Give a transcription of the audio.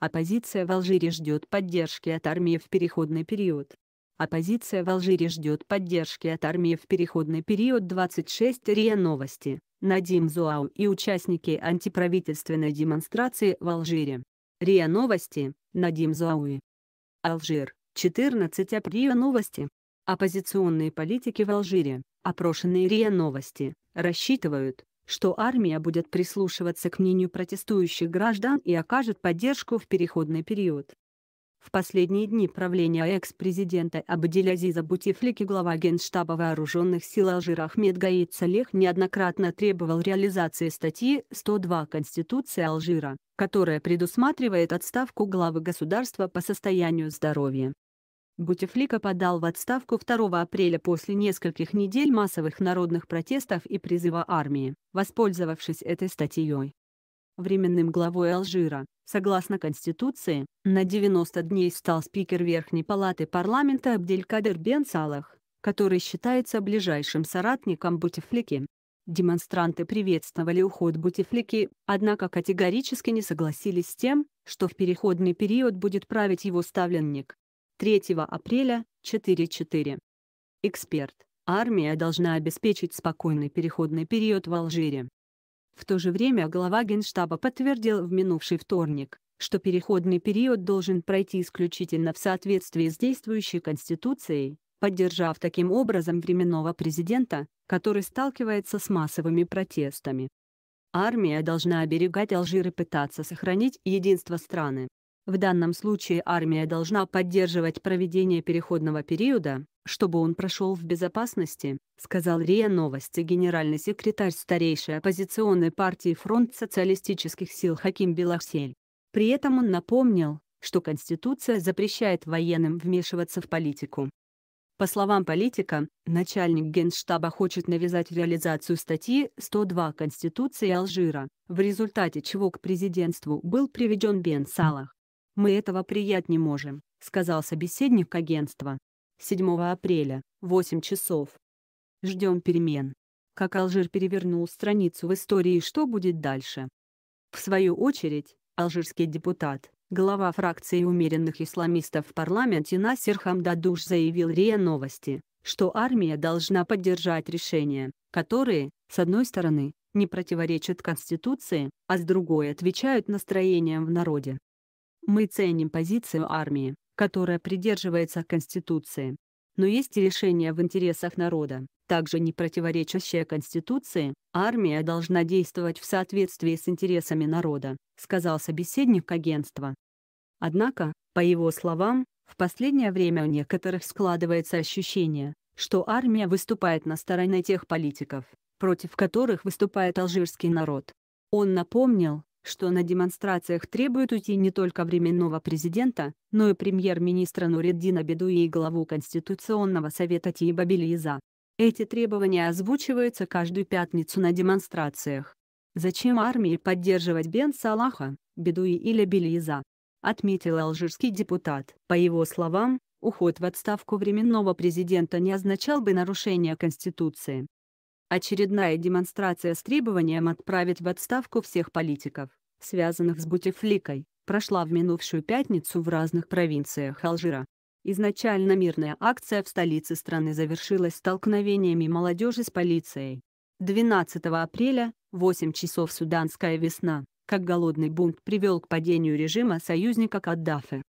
Оппозиция в Алжире ждет поддержки от армии в переходный период. Оппозиция в Алжире ждет поддержки от армии в переходный период 26 РИА Новости, Надим Зуау и участники антиправительственной демонстрации в Алжире. РИА Новости, Надим Зуауи. Алжир, 14 апреля новости. Оппозиционные политики в Алжире, опрошенные РИА Новости, рассчитывают, что армия будет прислушиваться к мнению протестующих граждан и окажет поддержку в переходный период. В последние дни правления экс-президента Абдилязиза Бутифлики глава Генштаба Вооруженных сил Алжира Ахмед Гаид Салех неоднократно требовал реализации статьи 102 Конституции Алжира, которая предусматривает отставку главы государства по состоянию здоровья. Бутефлика подал в отставку 2 апреля после нескольких недель массовых народных протестов и призыва армии, воспользовавшись этой статьей. Временным главой Алжира, согласно Конституции, на 90 дней стал спикер Верхней палаты парламента Абделькадер Бен Салах, который считается ближайшим соратником Бутефлики. Демонстранты приветствовали уход Бутефлики, однако категорически не согласились с тем, что в переходный период будет править его ставленник, 3 апреля 4.4. Эксперт. Армия должна обеспечить спокойный переходный период в Алжире. В то же время глава Генштаба подтвердил в минувший вторник, что переходный период должен пройти исключительно в соответствии с действующей Конституцией, поддержав таким образом временного президента, который сталкивается с массовыми протестами. Армия должна оберегать Алжир и пытаться сохранить единство страны. В данном случае армия должна поддерживать проведение переходного периода, чтобы он прошел в безопасности, сказал РИА Новости генеральный секретарь старейшей оппозиционной партии Фронт социалистических сил Хаким Белахсель. При этом он напомнил, что Конституция запрещает военным вмешиваться в политику. По словам политика, начальник Генштаба хочет навязать реализацию статьи 102 Конституции Алжира, в результате чего к президентству был приведен Бен Салах. «Мы этого приять не можем», — сказал собеседник агентства. 7 апреля, 8 часов. Ждем перемен. Как Алжир перевернул страницу в истории что будет дальше? В свою очередь, алжирский депутат, глава фракции умеренных исламистов в парламенте Насир Хамдадуш заявил РИА Новости, что армия должна поддержать решения, которые, с одной стороны, не противоречат Конституции, а с другой отвечают настроениям в народе. Мы ценим позицию армии, которая придерживается Конституции. Но есть и решения в интересах народа, также не противоречащее Конституции, армия должна действовать в соответствии с интересами народа, сказал собеседник агентства. Однако, по его словам, в последнее время у некоторых складывается ощущение, что армия выступает на стороне тех политиков, против которых выступает алжирский народ. Он напомнил, что на демонстрациях требует уйти не только временного президента, но и премьер-министра Нуриддина Бедуи и главу Конституционного совета Тиба Белиза. Эти требования озвучиваются каждую пятницу на демонстрациях. Зачем армии поддерживать Бен Салаха, Бедуи или Белиза? Отметил алжирский депутат. По его словам, уход в отставку временного президента не означал бы нарушения Конституции. Очередная демонстрация с требованием отправить в отставку всех политиков, связанных с Бутифликой, прошла в минувшую пятницу в разных провинциях Алжира. Изначально мирная акция в столице страны завершилась столкновениями молодежи с полицией. 12 апреля, 8 часов «Суданская весна», как голодный бунт привел к падению режима союзника Каддафи.